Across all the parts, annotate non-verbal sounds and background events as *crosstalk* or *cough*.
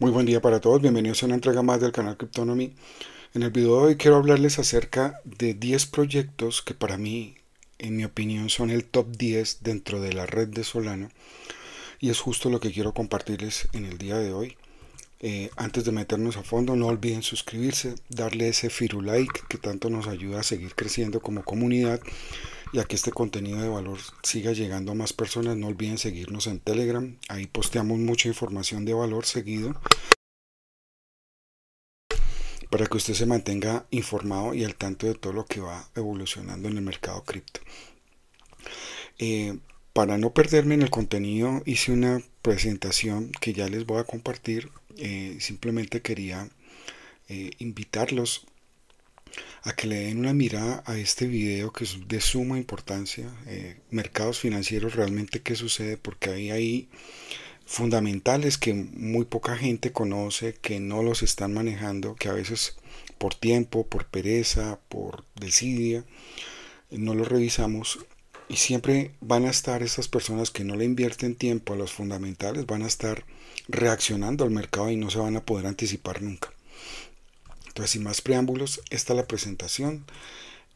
Muy buen día para todos, bienvenidos a una entrega más del canal Cryptonomy. En el video de hoy quiero hablarles acerca de 10 proyectos que para mí, en mi opinión, son el top 10 dentro de la red de Solano Y es justo lo que quiero compartirles en el día de hoy. Eh, antes de meternos a fondo, no olviden suscribirse, darle ese firulike que tanto nos ayuda a seguir creciendo como comunidad y que este contenido de valor siga llegando a más personas, no olviden seguirnos en Telegram. Ahí posteamos mucha información de valor seguido para que usted se mantenga informado y al tanto de todo lo que va evolucionando en el mercado cripto. Eh, para no perderme en el contenido, hice una presentación que ya les voy a compartir. Eh, simplemente quería eh, invitarlos a que le den una mirada a este video que es de suma importancia. Eh, mercados financieros realmente qué sucede, porque hay fundamentales que muy poca gente conoce, que no los están manejando, que a veces por tiempo, por pereza, por desidia, no los revisamos. Y siempre van a estar esas personas que no le invierten tiempo a los fundamentales, van a estar reaccionando al mercado y no se van a poder anticipar nunca. Entonces, sin más preámbulos, esta es la presentación.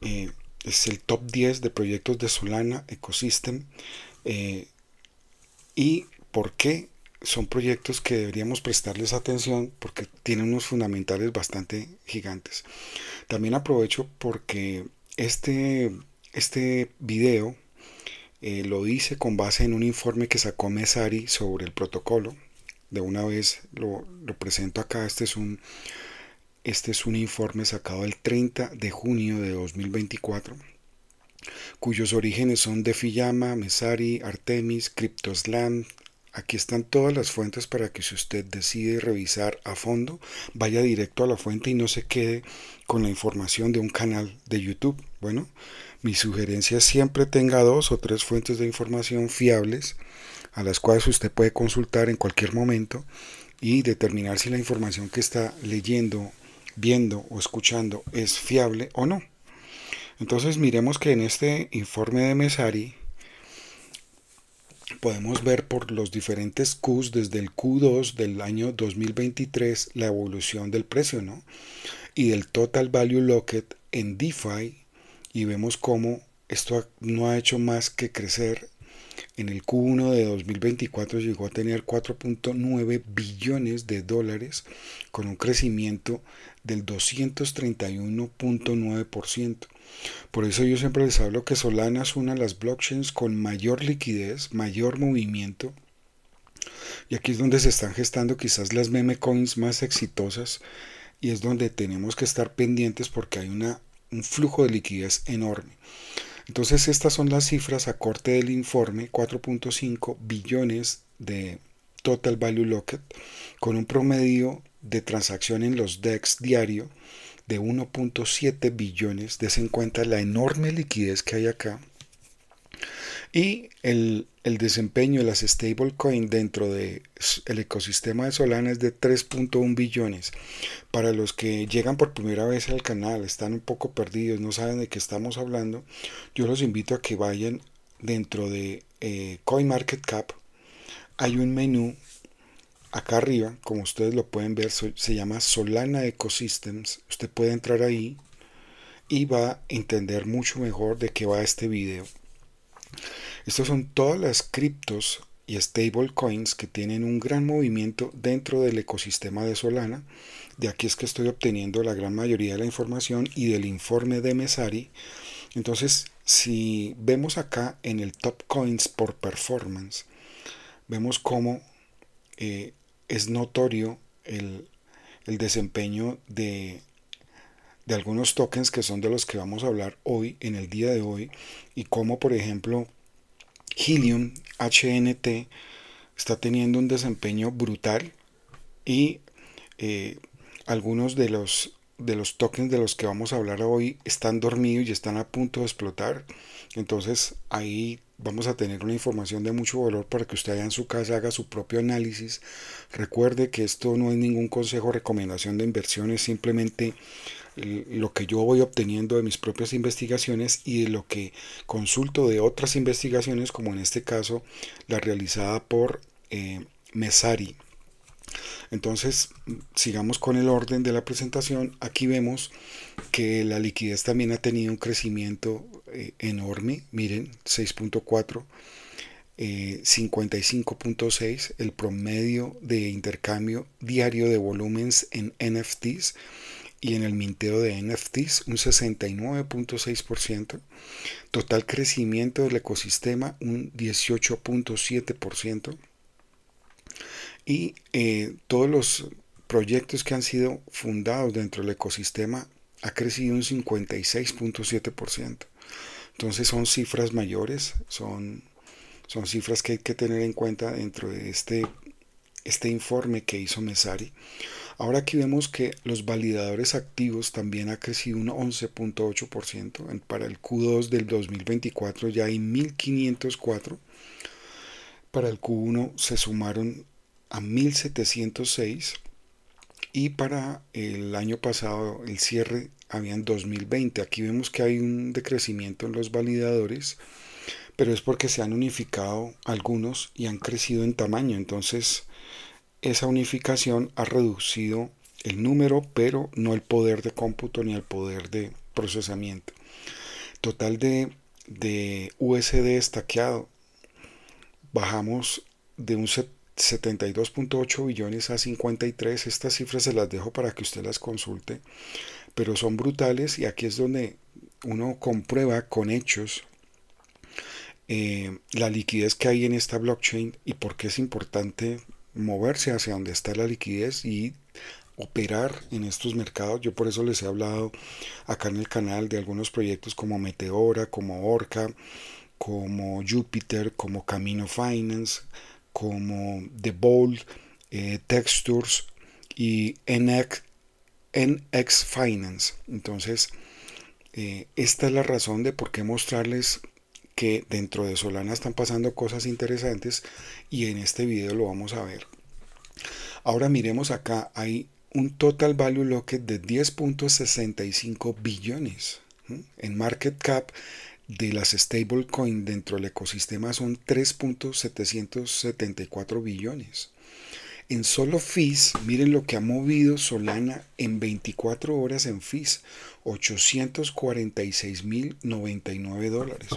Eh, es el top 10 de proyectos de Solana Ecosystem eh, y por qué son proyectos que deberíamos prestarles atención porque tienen unos fundamentales bastante gigantes. También aprovecho porque este, este video eh, lo hice con base en un informe que sacó Mesari sobre el protocolo. De una vez lo, lo presento acá. Este es un, este es un informe sacado el 30 de junio de 2024, cuyos orígenes son de Fiyama, Mesari, Artemis, CryptoSlam. Aquí están todas las fuentes para que si usted decide revisar a fondo, vaya directo a la fuente y no se quede con la información de un canal de YouTube. Bueno, mi sugerencia es siempre tenga dos o tres fuentes de información fiables a las cuales usted puede consultar en cualquier momento y determinar si la información que está leyendo viendo o escuchando es fiable o no. Entonces miremos que en este informe de Mesari podemos ver por los diferentes Qs desde el Q2 del año 2023 la evolución del precio, ¿no? Y del total value locked en DeFi y vemos cómo esto no ha hecho más que crecer. En el Q1 de 2024 llegó a tener 4.9 billones de dólares con un crecimiento del 231.9%. Por eso yo siempre les hablo que Solana es una de las blockchains con mayor liquidez, mayor movimiento. Y aquí es donde se están gestando quizás las meme coins más exitosas y es donde tenemos que estar pendientes porque hay una, un flujo de liquidez enorme. Entonces estas son las cifras a corte del informe, 4.5 billones de Total Value locked con un promedio de transacción en los DEX diario de 1.7 billones. desen cuenta la enorme liquidez que hay acá. Y el, desempeño de las stablecoin dentro del ecosistema de Solana es de 3.1 billones. Para los que llegan por primera vez al canal, están un poco perdidos, no saben de qué estamos hablando, yo los invito a que vayan dentro de eh, CoinMarketCap hay un menú acá arriba, como ustedes lo pueden ver, se llama Solana Ecosystems. Usted puede entrar ahí y va a entender mucho mejor de qué va este video. Estas son todas las criptos y stablecoins que tienen un gran movimiento dentro del ecosistema de Solana. De aquí es que estoy obteniendo la gran mayoría de la información y del informe de Mesari. Entonces, si vemos acá en el top coins por performance, vemos cómo eh, es notorio el, desempeño de, algunos tokens que son de los que vamos a hablar hoy, en el día de hoy, y cómo, por ejemplo, Helium HNT está teniendo un desempeño brutal y eh, algunos de los, de los tokens de los que vamos a hablar hoy están dormidos y están a punto de explotar. Entonces ahí vamos a tener una información de mucho valor para que usted allá en su casa haga su propio análisis. Recuerde que esto no es ningún consejo o recomendación de inversión, es simplemente eh, lo que yo voy obteniendo de mis propias investigaciones y de lo que consulto de otras investigaciones, como en este caso la realizada por eh, Mesari. Entonces, sigamos con el orden de la presentación. Aquí vemos que la liquidez también ha tenido un crecimiento eh, enorme. Miren, 6.4. 55.6 eh, el promedio de intercambio diario de volúmenes en NFTs y en el minteo de NFTs un 69.6%, total crecimiento del ecosistema un 18.7%, y eh, todos los proyectos que han sido fundados dentro del ecosistema ha crecido un 56.7%. Entonces son cifras mayores, son, son cifras que hay que tener en cuenta dentro de este, este informe que hizo Mesari. Ahora aquí vemos que los validadores activos también ha crecido un 11.8%. Para el Q2 del 2024 ya hay 1.504. Para el Q1 se sumaron a 1706 y para el año pasado, el cierre, había en 2020. Aquí vemos que hay un decrecimiento en los validadores, pero es porque se han unificado algunos y han crecido en tamaño. Entonces, esa unificación ha reducido el número, pero no el poder de cómputo ni el poder de procesamiento. Total de, USD estaqueado, bajamos de un 70 72.8 billones a 53. Estas cifras se las dejo para que usted las consulte, pero son brutales y aquí es donde uno comprueba con hechos eh, la liquidez que hay en esta blockchain y por qué es importante moverse hacia donde está la liquidez y operar en estos mercados. Yo por eso les he hablado acá en el canal de algunos proyectos como Meteora, como Orca, como Jupiter, como Camino Finance, como The bold eh, Textures y NX, NX Finance. Entonces, eh, esta es la razón de por qué mostrarles que dentro de Solana están pasando cosas interesantes y en este video lo vamos a ver. Ahora miremos acá, hay un total value locked de 10.65 billones. En market cap de las stablecoin dentro del ecosistema son 3.774 billones. En solo fees, miren lo que ha movido Solana en 24 horas en fees, 846.099 dólares.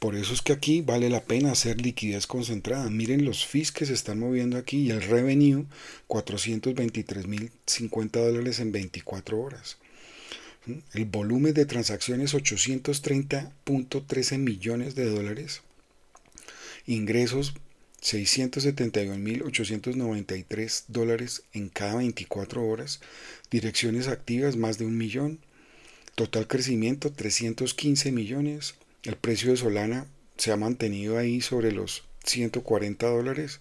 Por eso es que aquí vale la pena hacer liquidez concentrada. Miren los fees que se están moviendo aquí y el revenue 423.050 dólares en 24 horas el volumen de transacciones 830.13 millones de dólares, ingresos 671.893 dólares en cada 24 horas, direcciones activas más de un millón, total crecimiento 315 millones, el precio de Solana se ha mantenido ahí sobre los 140 dólares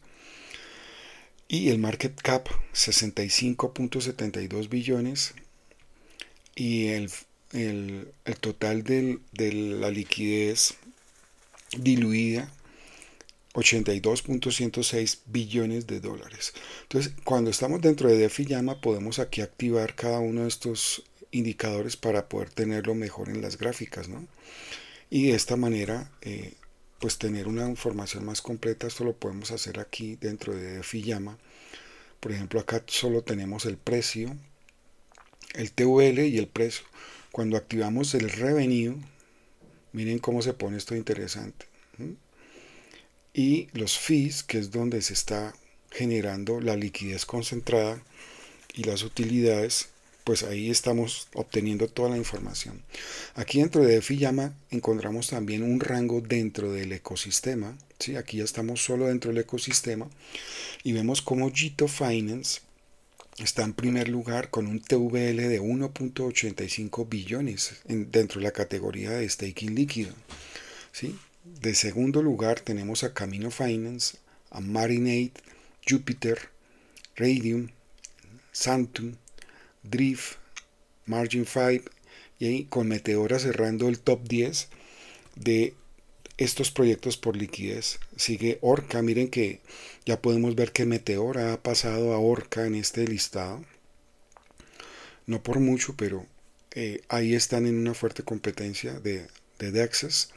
y el market cap 65.72 billones y el, total de la liquidez diluida 82.106 billones de dólares. Entonces, cuando estamos dentro de DEFI llama, podemos aquí activar cada uno de estos indicadores para poder tenerlo mejor en las gráficas, Y de esta manera, eh, pues tener una información más completa, esto lo podemos hacer aquí dentro de DEFI llama. Por ejemplo, acá solo tenemos el precio, el TVL y el precio. Cuando activamos el revenue, miren cómo se pone esto interesante. Y los fees, que es donde se está generando la liquidez concentrada y las utilidades, pues ahí estamos obteniendo toda la información. Aquí dentro de DeFi Llama encontramos también un rango dentro del ecosistema. ¿sí? Aquí ya estamos solo dentro del ecosistema y vemos cómo Gito Finance está en primer lugar con un TVL de 1.85 billones dentro de la categoría de staking líquido. ¿sí? De segundo lugar tenemos a Camino Finance, a Marinade, Jupiter, Radium, Santum, Drift, Margin 5 y con Meteora cerrando el top 10 de estos proyectos por liquidez. Sigue Orca, miren que ya podemos ver que Meteora ha pasado a Orca en este listado. No por mucho, pero eh, ahí están en una fuerte competencia de, de Dexes.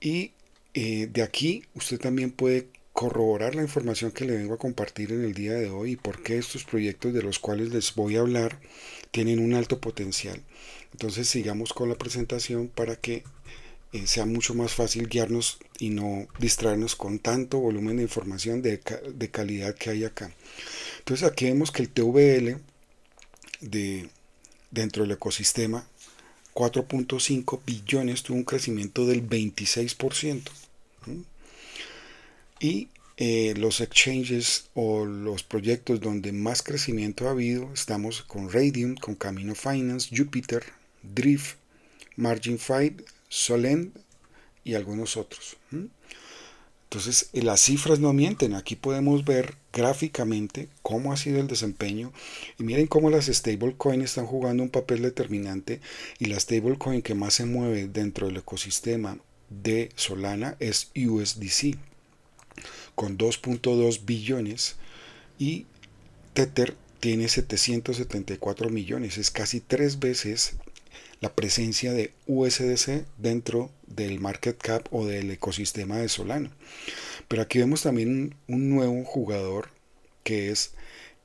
Y eh, de aquí usted también puede corroborar la información que le vengo a compartir en el día de hoy y por qué estos proyectos de los cuales les voy a hablar tienen un alto potencial. Entonces sigamos con la presentación para que eh, sea mucho más fácil guiarnos y no distraernos con tanto volumen de información de, calidad que hay acá. Entonces aquí vemos que el TVL de, dentro del ecosistema 4.5 billones tuvo un crecimiento del 26%. Y eh, los exchanges o los proyectos donde más crecimiento ha habido, estamos con Radium, con Camino Finance, Jupiter, Drift, Margin 5, Solent y algunos otros. Entonces, eh, las cifras no mienten. Aquí podemos ver gráficamente cómo ha sido el desempeño. Y miren cómo las stablecoins están jugando un papel determinante. Y la stablecoin que más se mueve dentro del ecosistema de Solana es USDC, con 2.2 billones. Y Tether tiene 774 millones. Es casi tres veces la presencia de USDC dentro del market cap o del ecosistema de Solana. Pero aquí vemos también un nuevo jugador que es,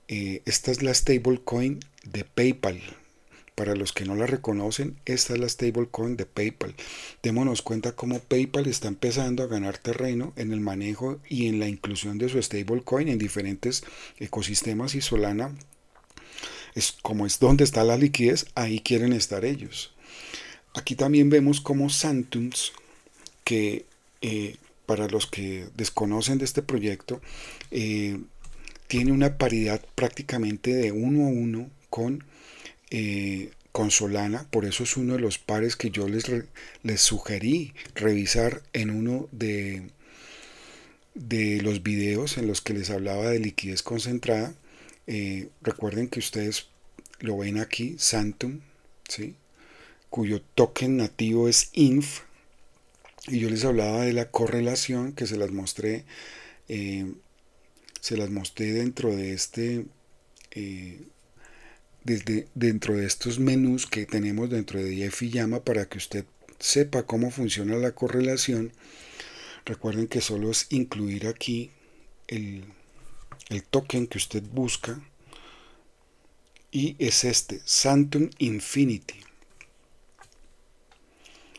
eh, esta es la stablecoin de PayPal. Para los que no la reconocen, esta es la stablecoin de PayPal. Démonos cuenta cómo PayPal está empezando a ganar terreno en el manejo y en la inclusión de su stablecoin en diferentes ecosistemas y Solana es como es donde está la liquidez, ahí quieren estar ellos. Aquí también vemos como Santums, que eh, para los que desconocen de este proyecto, eh, tiene una paridad prácticamente de uno a uno con, eh, con Solana, por eso es uno de los pares que yo les, les sugerí revisar en uno de, de los videos en los que les hablaba de liquidez concentrada eh, recuerden que ustedes lo ven aquí, Santum, cuyo token nativo es INF. Y yo les hablaba de la correlación que se las mostré, eh, se las mostré dentro de este, eh, desde, dentro de estos menús que tenemos dentro de Jeff y Llama para que usted sepa cómo funciona la correlación. Recuerden que solo es incluir aquí el, el token que usted busca y es este, Santum Infinity.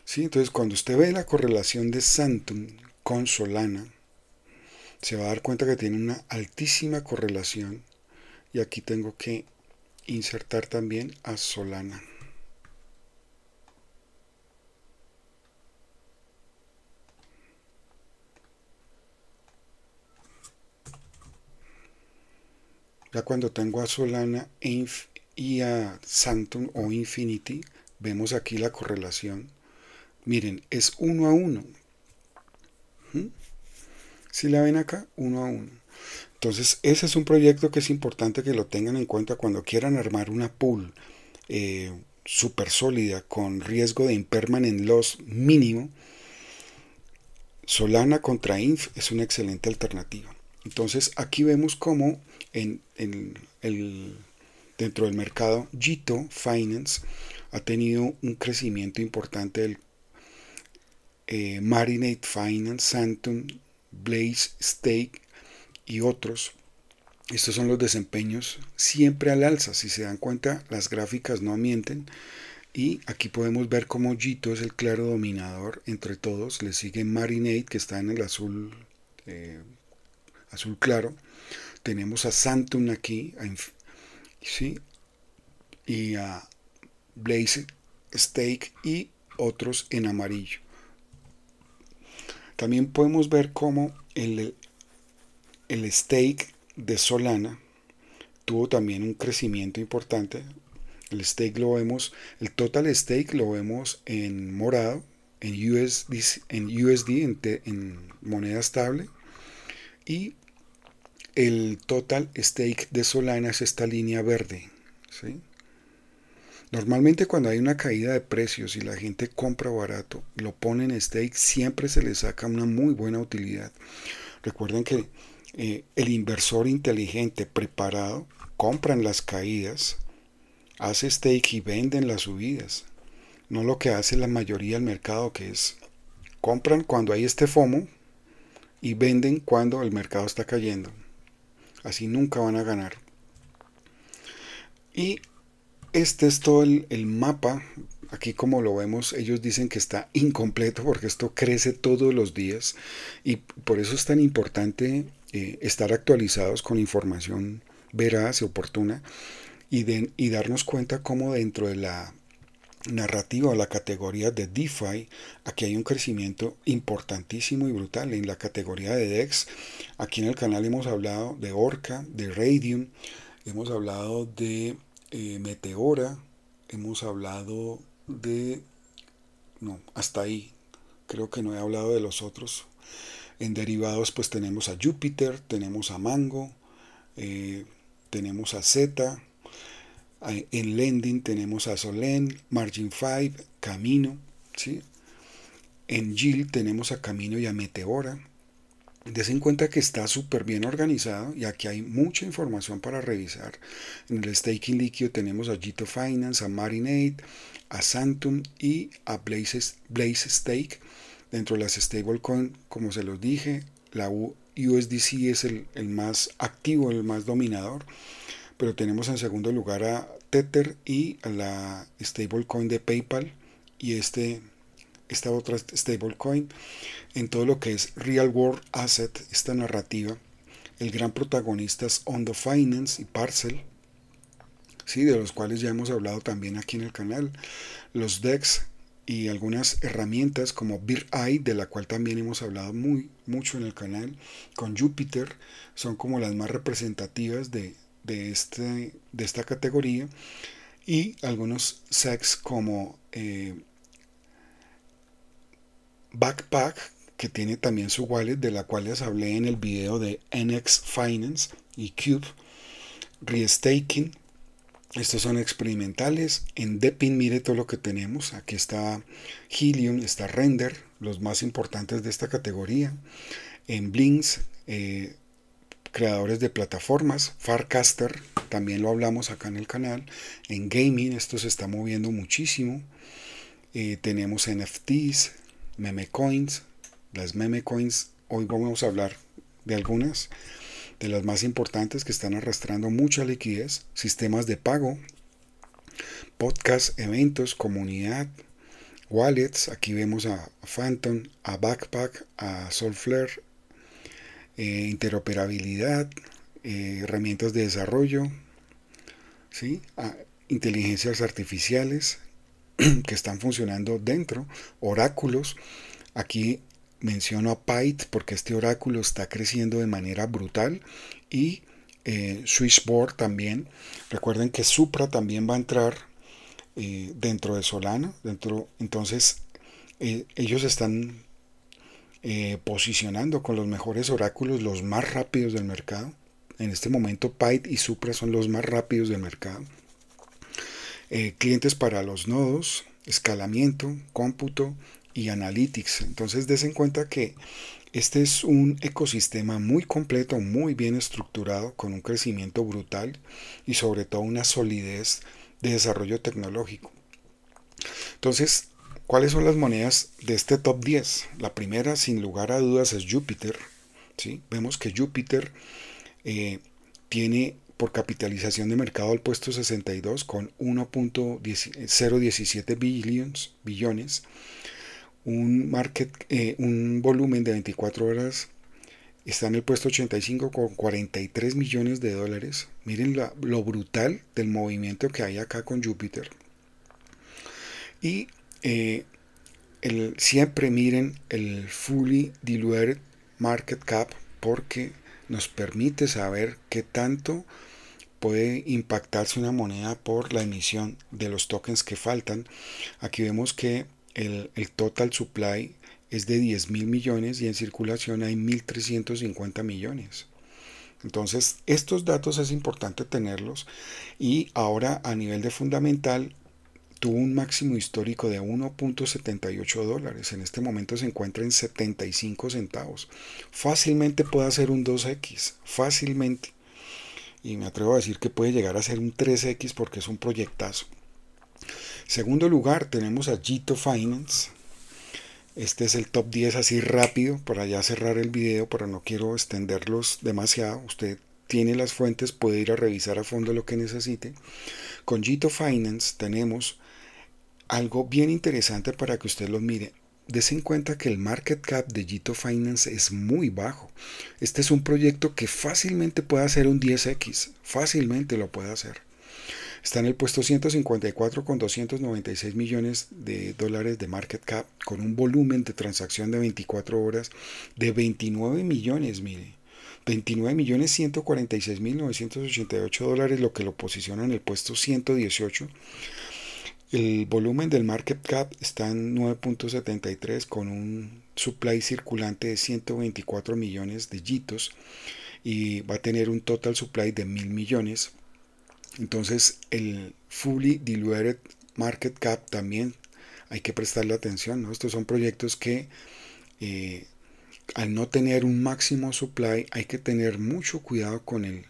¿Sí? Entonces, cuando usted ve la correlación de Santum con Solana, se va a dar cuenta que tiene una altísima correlación. Y aquí tengo que insertar también a Solana. cuando tengo a Solana y a Santum o Infinity, vemos aquí la correlación. Miren, es uno a uno. ¿Mm? Si la ven acá, uno a uno. Entonces, ese es un proyecto que es importante que lo tengan en cuenta cuando quieran armar una pool eh, super súper sólida con riesgo de impermanent loss mínimo. Solana contra INF es una excelente alternativa. Entonces, aquí vemos cómo en, dentro del mercado, Jito Finance ha tenido un crecimiento importante del eh, Marinate Finance, Santum, Blaze Stake y otros. Estos son los desempeños siempre al alza. Si se dan cuenta, las gráficas no mienten. Y aquí podemos ver cómo Jito es el claro dominador entre todos. Le sigue Marinate, que está en el azul, eh, azul claro tenemos a Santum aquí, ¿sí? y a Blaze Steak y otros en amarillo. También podemos ver cómo el, el stake de Solana tuvo también un crecimiento importante. El stake lo vemos, el total stake lo vemos en morado, en USD, en, USD, en moneda estable. Y el total stake de Solana es esta línea verde. Normalmente cuando hay una caída de precios y la gente compra barato lo pone en stake, siempre se le saca una muy buena utilidad. Recuerden que eh, el inversor inteligente preparado compra en las caídas, hace stake y venden las subidas. No lo que hace la mayoría del mercado que es compran cuando hay este FOMO y venden cuando el mercado está cayendo. Así nunca van a ganar. Y este es todo el, mapa. Aquí como lo vemos, ellos dicen que está incompleto porque esto crece todos los días y por eso es tan importante eh, estar actualizados con información veraz y oportuna y, y darnos cuenta cómo dentro de la narrativa a la categoría de DeFi, aquí hay un crecimiento importantísimo y brutal en la categoría de DEX. Aquí en el canal hemos hablado de Orca, de Radium, hemos hablado de eh, Meteora, hemos hablado de... No, hasta ahí. Creo que no he hablado de los otros. En derivados pues tenemos a Júpiter, tenemos a Mango, eh, tenemos a Zeta, en lending tenemos a solen Margin 5, Camino. ¿sí? En Yield tenemos a Camino y a Meteora. Desen en cuenta que está súper bien organizado y aquí hay mucha información para revisar. En el staking líquido tenemos a Gito Finance, a Marinade, a Santum y a Blaze, Blaze Stake. Dentro de las stablecoin, como se los dije, la USDC es el, el más activo, el más dominador pero tenemos en segundo lugar a Tether y a la stablecoin de PayPal y este, esta otra stablecoin en todo lo que es Real World Asset, esta narrativa. El gran protagonista es The Finance y Parcel, ¿sí? de los cuales ya hemos hablado también aquí en el canal. Los DEX y algunas herramientas como BIRI, de la cual también hemos hablado muy mucho en el canal, con Jupyter, son como las más representativas de, de, este, de esta categoría y algunos sex como eh, Backpack, que tiene también su wallet, de la cual les hablé en el video de NX Finance y Cube, Restaking. Estos son experimentales. En Depin, mire todo lo que tenemos. Aquí está Helium, está Render, los más importantes de esta categoría. En Blinks, eh, creadores de plataformas, Farcaster, también lo hablamos acá en el canal, en gaming esto se está moviendo muchísimo, eh, tenemos NFTs, meme coins, las meme coins, hoy vamos a hablar de algunas, de las más importantes que están arrastrando mucha liquidez, sistemas de pago, podcast, eventos, comunidad, wallets, aquí vemos a Phantom, a Backpack, a Soulflare, eh, interoperabilidad, eh, herramientas de desarrollo, ¿sí? Ah, inteligencias artificiales *clears throat* que están funcionando dentro, oráculos. Aquí menciono a Pyte porque este oráculo está creciendo de manera brutal y eh, también. Recuerden que Supra también va a entrar eh, dentro de Solana. Dentro, entonces, ellos están eh, posicionando con los mejores oráculos, los más rápidos del mercado. En este momento Pyte y Supra son los más rápidos del mercado. Eh, clientes para los nodos, escalamiento, cómputo y analytics. Entonces des en cuenta que este es un ecosistema muy completo, muy bien estructurado, con un crecimiento brutal y sobre todo una solidez de desarrollo tecnológico. Entonces, ¿Cuáles son las monedas de este top 10? La primera, sin lugar a dudas, es Júpiter. Vemos que Júpiter eh, tiene por capitalización de mercado el puesto 62 con 1.017 billions, billones, un, market, eh, un volumen de 24 horas está en el puesto 85 con 43 millones de dólares. Miren lo brutal del movimiento que hay acá con Júpiter. Y eh, el, siempre miren el fully diluted market cap porque nos permite saber qué tanto puede impactarse una moneda por la emisión de los tokens que faltan. Aquí vemos que el, el total supply es de 10 mil millones y en circulación hay 1.350 millones. Entonces, estos datos es importante tenerlos y ahora a nivel de fundamental tuvo un máximo histórico de 1.78 dólares. En este momento se encuentra en 75 centavos. Fácilmente puede hacer un 2X, fácilmente. Y me atrevo a decir que puede llegar a ser un 3X porque es un proyectazo. Segundo lugar tenemos a Gito Finance. Este es el top 10 así rápido para ya cerrar el video, pero no quiero extenderlos demasiado. Usted tiene las fuentes, puede ir a revisar a fondo lo que necesite. Con Gito Finance tenemos algo bien interesante para que usted lo mire. Dese en cuenta que el market cap de Gito Finance es muy bajo. Este es un proyecto que fácilmente puede hacer un 10x, fácilmente lo puede hacer. Está en el puesto 154 con 296 millones de dólares de market cap, con un volumen de transacción de 24 horas de 29 millones, mire. 29 millones 146 mil 988 dólares, lo que lo posiciona en el puesto 118 el volumen del market cap está en 9.73 con un supply circulante de 124 millones de yitos y va a tener un total supply de mil millones. Entonces el fully diluted market cap también hay que prestarle atención. ¿no? Estos son proyectos que eh, al no tener un máximo supply hay que tener mucho cuidado con el,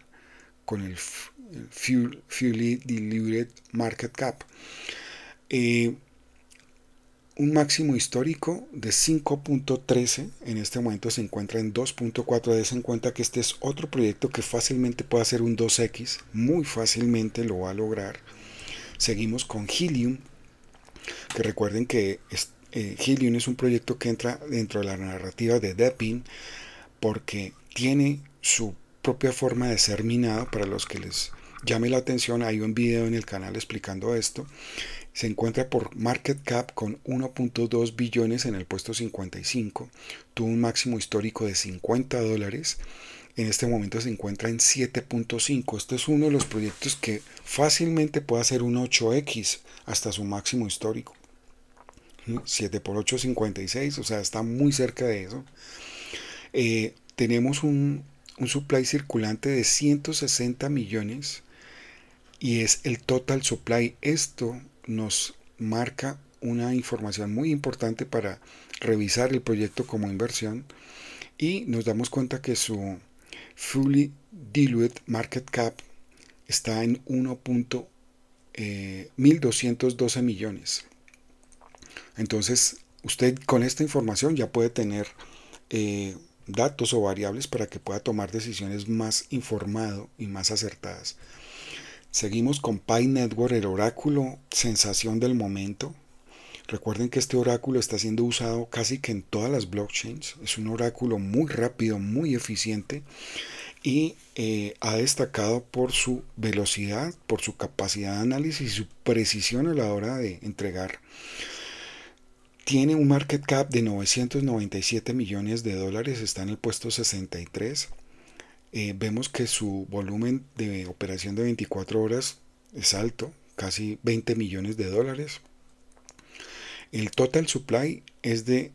con el fully diluted market cap. Eh, un máximo histórico de 5.13, en este momento se encuentra en 2.4, des en cuenta que este es otro proyecto que fácilmente puede hacer un 2X, muy fácilmente lo va a lograr. Seguimos con Helium, que recuerden que eh, Helium es un proyecto que entra dentro de la narrativa de Deppin, porque tiene su propia forma de ser minado, para los que les llame la atención, hay un video en el canal explicando esto se encuentra por market cap con 1.2 billones en el puesto 55, tuvo un máximo histórico de 50 dólares, en este momento se encuentra en 7.5, este es uno de los proyectos que fácilmente puede hacer un 8x hasta su máximo histórico. 7 mm, por 8, 56, o sea, está muy cerca de eso. Eh, tenemos un, un supply circulante de 160 millones y es el total supply. Esto nos marca una información muy importante para revisar el proyecto como inversión y nos damos cuenta que su fully diluted market cap está en 1.1212 eh, millones. Entonces, usted con esta información ya puede tener eh, datos o variables para que pueda tomar decisiones más informado y más acertadas. Seguimos con Pi Network, el oráculo sensación del momento. Recuerden que este oráculo está siendo usado casi que en todas las blockchains. Es un oráculo muy rápido, muy eficiente y eh, ha destacado por su velocidad, por su capacidad de análisis y su precisión a la hora de entregar. Tiene un market cap de 997 millones de dólares, está en el puesto 63 eh, vemos que su volumen de operación de 24 horas es alto, casi 20 millones de dólares. El total supply es de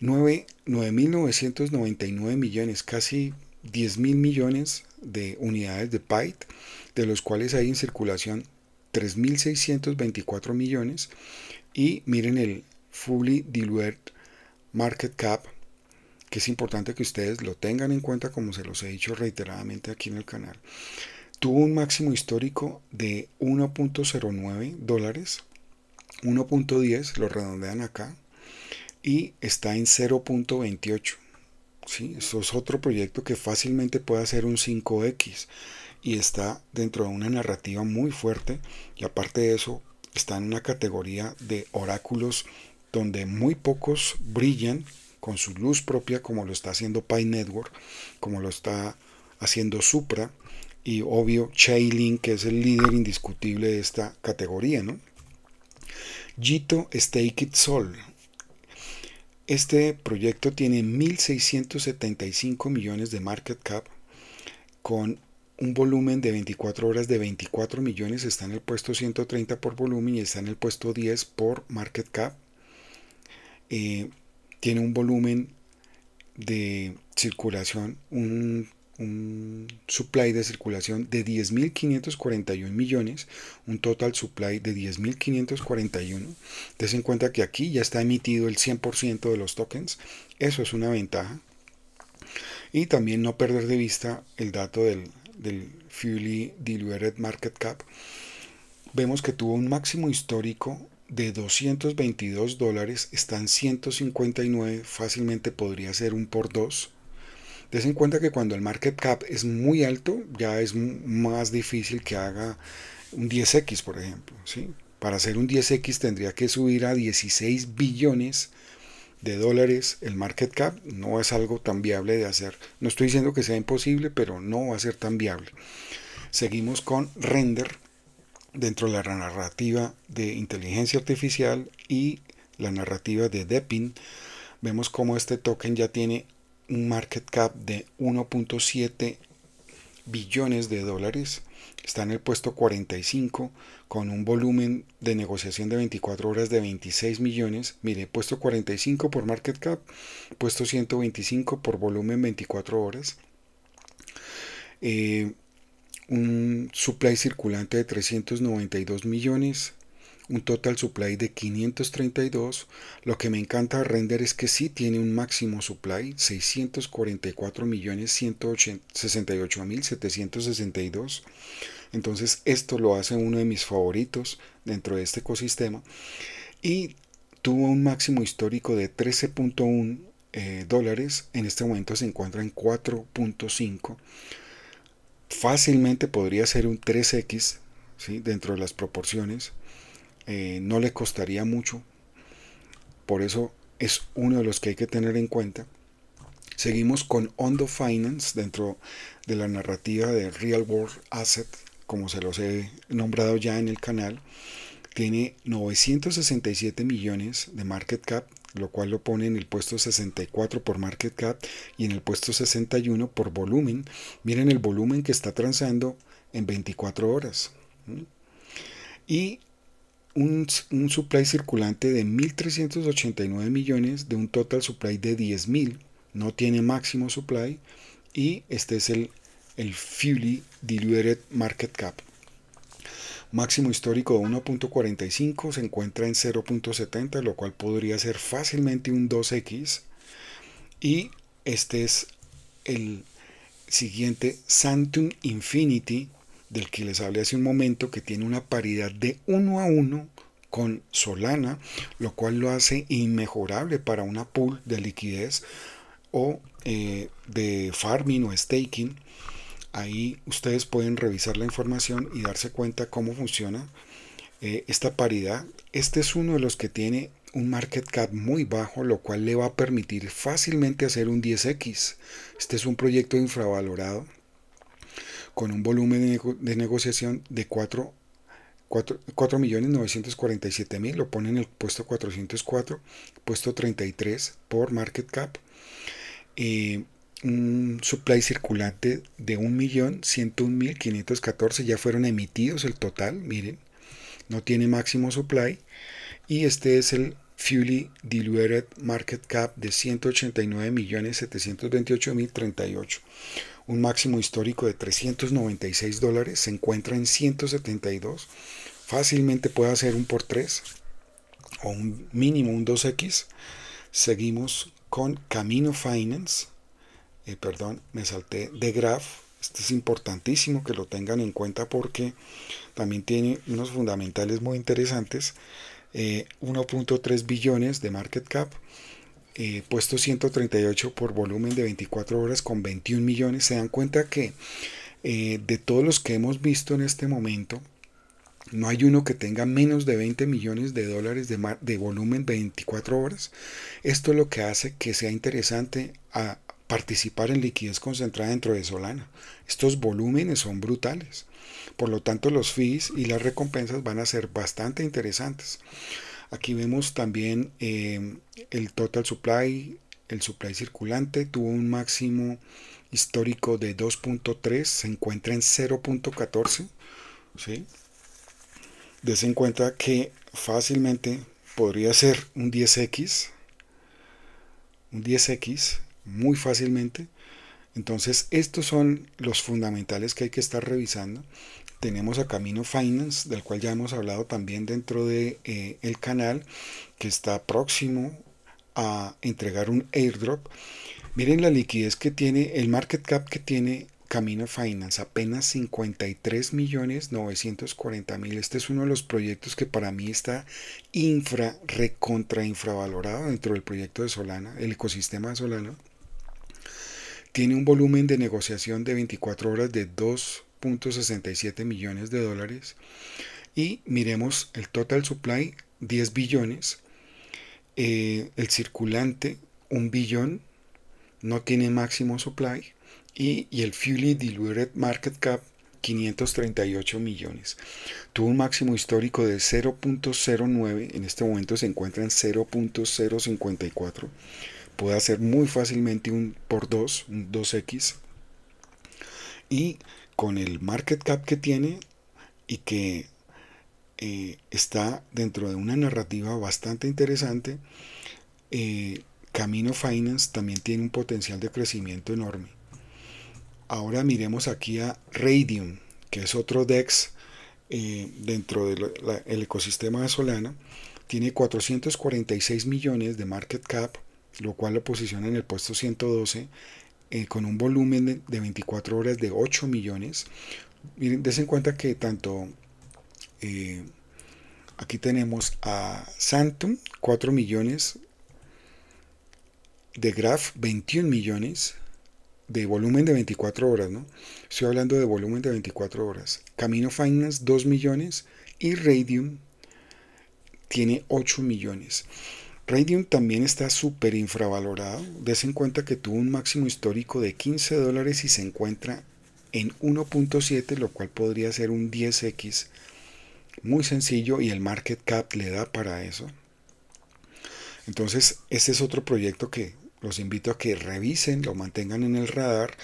9.999 eh, millones, casi 10 mil millones de unidades de Byte, de los cuales hay en circulación 3.624 millones. Y miren el fully diluted market cap que es importante que ustedes lo tengan en cuenta, como se los he dicho reiteradamente aquí en el canal, tuvo un máximo histórico de 1.09 dólares, 1.10, lo redondean acá, y está en 0.28. ¿sí? es otro proyecto que fácilmente puede hacer un 5X y está dentro de una narrativa muy fuerte y aparte de eso está en una categoría de oráculos donde muy pocos brillan con su luz propia, como lo está haciendo Pi Network, como lo está haciendo Supra, y obvio Chainlink que es el líder indiscutible de esta categoría, ¿no? Jito Stake It Sol. Este proyecto tiene 1.675 millones de market cap con un volumen de 24 horas de 24 millones, está en el puesto 130 por volumen y está en el puesto 10 por market cap. Eh, tiene un volumen de circulación, un, supply de circulación de 10.541 millones, un total supply de 10.541. Entonces en cuenta que aquí ya está emitido el 100% de los tokens, eso es una ventaja. Y también no perder de vista el dato del, del Fully Diluted Market Cap. Vemos que tuvo un máximo histórico de 222 dólares están 159, fácilmente podría ser un por 2. Des en cuenta que cuando el market cap es muy alto, ya es más difícil que haga un 10x, por ejemplo. ¿sí? Para hacer un 10x tendría que subir a 16 billones de dólares el market cap. No es algo tan viable de hacer. No estoy diciendo que sea imposible, pero no va a ser tan viable. Seguimos con Render dentro de la narrativa de inteligencia artificial y la narrativa de Deppin, vemos como este token ya tiene un market cap de 1.7 billones de dólares. Está en el puesto 45 con un volumen de negociación de 24 horas de 26 millones. Mire, puesto 45 por market cap, puesto 125 por volumen 24 horas. Eh, un supply circulante de 392 millones, un total supply de 532. Lo que me encanta Render es que sí tiene un máximo supply, 644 millones mil Entonces esto lo hace uno de mis favoritos dentro de este ecosistema. Y tuvo un máximo histórico de 13.1 eh, dólares. En este momento se encuentra en 4.5 fácilmente podría ser un 3X dentro de las proporciones. Eh, no le costaría mucho. Por eso es uno de los que hay que tener en cuenta. Seguimos con Ondo Finance dentro de la narrativa de Real World Asset, como se los he nombrado ya en el canal. Tiene 967 millones de market cap lo cual lo pone en el puesto 64 por market cap y en el puesto 61 por volumen. Miren el volumen que está transando en 24 horas. Y un, supply circulante de 1.389 millones de un total supply de 10.000. No tiene máximo supply y este es el, el Fully Diluted Market Cap máximo histórico de 1.45 se encuentra en 0.70, lo cual podría ser fácilmente un 2X. Y este es el siguiente Santum Infinity del que les hablé hace un momento que tiene una paridad de 1 a 1 con Solana, lo cual lo hace inmejorable para una pool de liquidez o eh, de farming o staking Ahí ustedes pueden revisar la información y darse cuenta cómo funciona eh, esta paridad. Este es uno de los que tiene un market cap muy bajo, lo cual le va a permitir fácilmente hacer un 10x. Este es un proyecto infravalorado con un volumen de, negociación de negociación de 4 4.947.000, lo pone en el puesto 404, puesto 33 por market cap. Eh, un supply circulante de 1.101.514, ya fueron emitidos el total, miren, no tiene máximo supply, y este es el Fully Diluted Market Cap de 189.728.038. Un máximo histórico de 396 dólares. Se encuentra en 172. Fácilmente puede hacer un por 3 o un mínimo un 2X. Seguimos con Camino Finance eh, perdón, me salté de graph. Esto es importantísimo que lo tengan en cuenta porque también tiene unos fundamentales muy interesantes. 1.3 eh, billones de market cap, eh, puesto 138 por volumen de 24 horas con 21 millones. Se dan cuenta que de todos los que hemos visto en este momento, no hay uno que tenga menos de 20 millones de dólares de, de volumen 24 horas. Esto es lo que hace que sea interesante a participar en liquidez concentrada dentro de Solana. Estos volúmenes son brutales. Por lo tanto, los fees y las recompensas van a ser bastante interesantes. Aquí vemos también eh, el total supply, el supply circulante tuvo un máximo histórico de 2.3, se encuentra en 0.14. ¿sí? Dese en cuenta que fácilmente podría ser un 10x, un 10x muy fácilmente. Entonces, estos son los fundamentales que hay que estar revisando. Tenemos a Camino Finance, del cual ya hemos hablado también dentro de, eh, el canal, que está próximo a entregar un airdrop. Miren la liquidez que tiene, el market cap que tiene Camino Finance, apenas 53 millones 940 mil. Este es uno de los proyectos que para mí está infra, recontra infravalorado dentro del proyecto de Solana, el ecosistema de Solana tiene un volumen de negociación de 24 horas de 2.67 millones de dólares. Y miremos el total supply, 10 billones. Eh, el circulante, 1 billón. No tiene máximo supply. Y, y el Fully Diluted Market Cap, 538 millones. Tuvo un máximo histórico de 0.09, en este momento se encuentra en 0.054 puede hacer muy fácilmente un por 2, un 2x. Y con el market cap que tiene y que eh, está dentro de una narrativa bastante interesante, eh, Camino Finance también tiene un potencial de crecimiento enorme. Ahora miremos aquí a Radium, que es otro DEX eh, dentro del ecosistema de Solana. Tiene 446 millones de market cap lo cual lo posiciona en el puesto 112 eh, con un volumen de 24 horas de 8 millones. Miren, en cuenta que tanto eh, aquí tenemos a Santum, 4 millones, de Graph, 21 millones, de volumen de 24 horas, ¿no? Estoy hablando de volumen de 24 horas. Camino Finance, 2 millones, y Radium tiene 8 millones. Radium también está súper infravalorado. Des en cuenta que tuvo un máximo histórico de 15 dólares y se encuentra en 1.7, lo cual podría ser un 10x. Muy sencillo y el market cap le da para eso. Entonces, este es otro proyecto que los invito a que revisen, lo mantengan en el radar.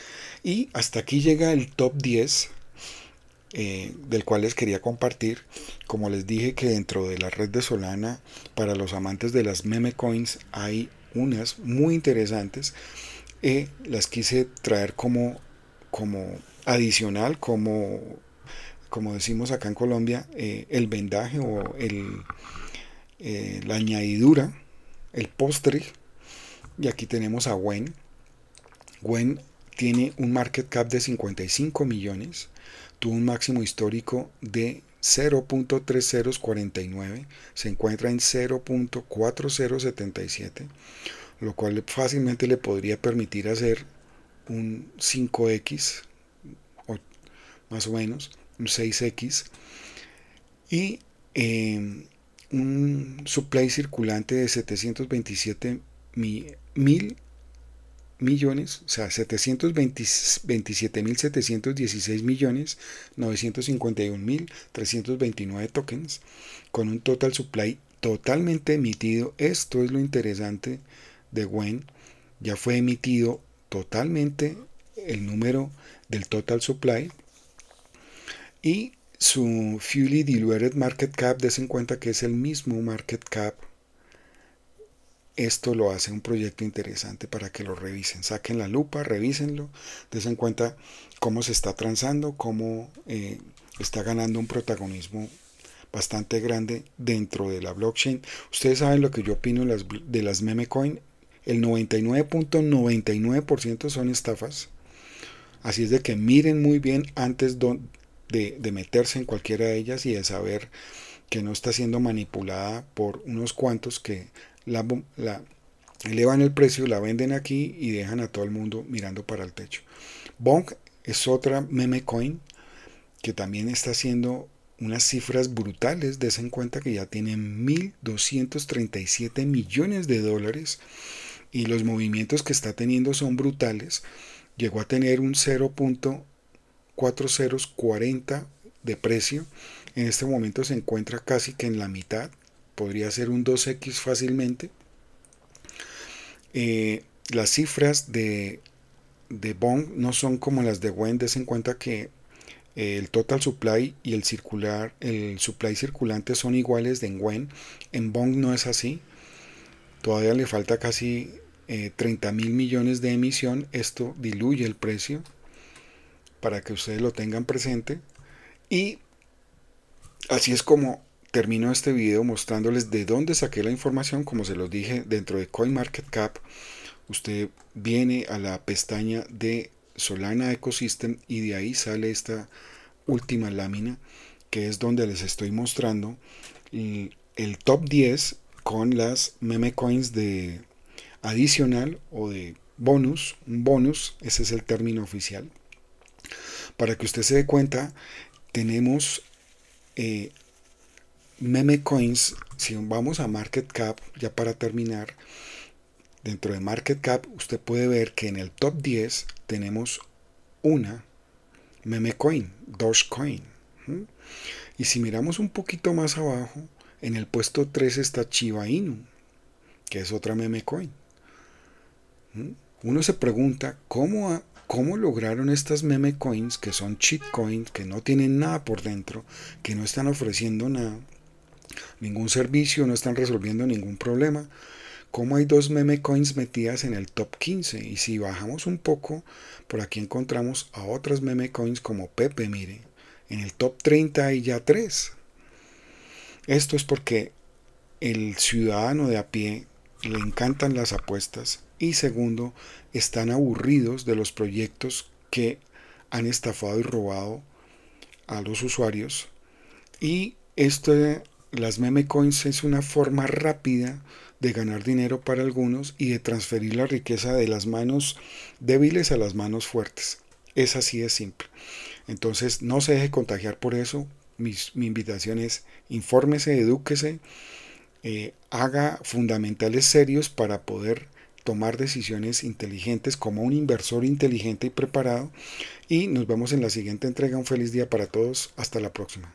Y hasta aquí llega el top 10 eh, del cual les quería compartir. Como les dije que dentro de la red de Solana, para los amantes de las meme coins, hay unas muy interesantes. y eh, las quise traer como, como adicional, como, como decimos acá en Colombia, eh, el vendaje o el, la añadidura, el postre. Y aquí tenemos a Gwen. Gwen tiene un market cap de 55 millones tuvo un máximo histórico de 0.3049, se encuentra en 0.4077, lo cual fácilmente le podría permitir hacer un 5X, más o menos, un 6X, y em, un supply circulante de 727 mil millones, o sea, 716 millones 951.329 tokens con un total supply totalmente emitido. Esto es lo interesante de Gwen. Ya fue emitido totalmente el número del total supply y su fully diluted market cap, des cuenta que es el mismo market cap esto lo hace un proyecto interesante para que lo revisen. Saquen la lupa, revísenlo, desen cuenta cómo se está transando, cómo eh, está ganando un protagonismo bastante grande dentro de la blockchain. Ustedes saben lo que yo opino de las, de meme El 99.99% son estafas. Así es de que miren muy bien antes de, de, meterse en cualquiera de ellas y de saber que no está siendo manipulada por unos cuantos que la, elevan el precio, la venden aquí y dejan a todo el mundo mirando para el techo. Bonk es otra meme coin que también está haciendo unas cifras brutales, de en cuenta que ya tiene 1.237 millones de dólares y los movimientos que está teniendo son brutales. Llegó a tener un 0.4040 de precio. En este momento se encuentra casi que en la mitad podría ser un 2x fácilmente. Eh, las cifras de, de Bond no son como las de Wen, des en cuenta que eh, el total supply y el circular, el supply circulante son iguales de en Wen. En Bong no es así. Todavía le falta casi 30 eh, mil millones de emisión. Esto diluye el precio para que ustedes lo tengan presente. Y así es como termino este video mostrándoles de dónde saqué la información, como se los dije, dentro de CoinMarketCap. Usted viene a la pestaña de Solana Ecosystem y de ahí sale esta última lámina, que es donde les estoy mostrando el top 10 con las meme coins de adicional o de bonus, un bonus, ese es el término oficial. Para que usted se dé cuenta, tenemos eh, meme coins, si vamos a market cap, ya para terminar, dentro de market cap usted puede ver que en el top 10 tenemos una meme coin, Dogecoin. coin, Y si miramos un poquito más abajo, en el puesto 3 está Chiba Inu, que es otra meme coin. Uno se pregunta cómo cómo lograron estas meme coins que son cheat coins, que no tienen nada por dentro, que no están ofreciendo nada, ningún servicio, no están resolviendo ningún problema. Como hay dos meme coins metidas en el top 15? Y si bajamos un poco, por aquí encontramos a otras meme coins como Pepe, mire. En el top 30 hay ya tres. Esto es porque el ciudadano de a pie le encantan las apuestas y segundo, están aburridos de los proyectos que han estafado y robado a los usuarios. Y este las meme coins es una forma rápida de ganar dinero para algunos y de transferir la riqueza de las manos débiles a las manos fuertes. Es así de simple. Entonces no se deje contagiar por eso. mi invitación es infórmese, edúquese, eh, haga fundamentales serios para poder tomar decisiones inteligentes como un inversor inteligente y preparado. Y nos vemos en la siguiente entrega. Un feliz día para todos. Hasta la próxima.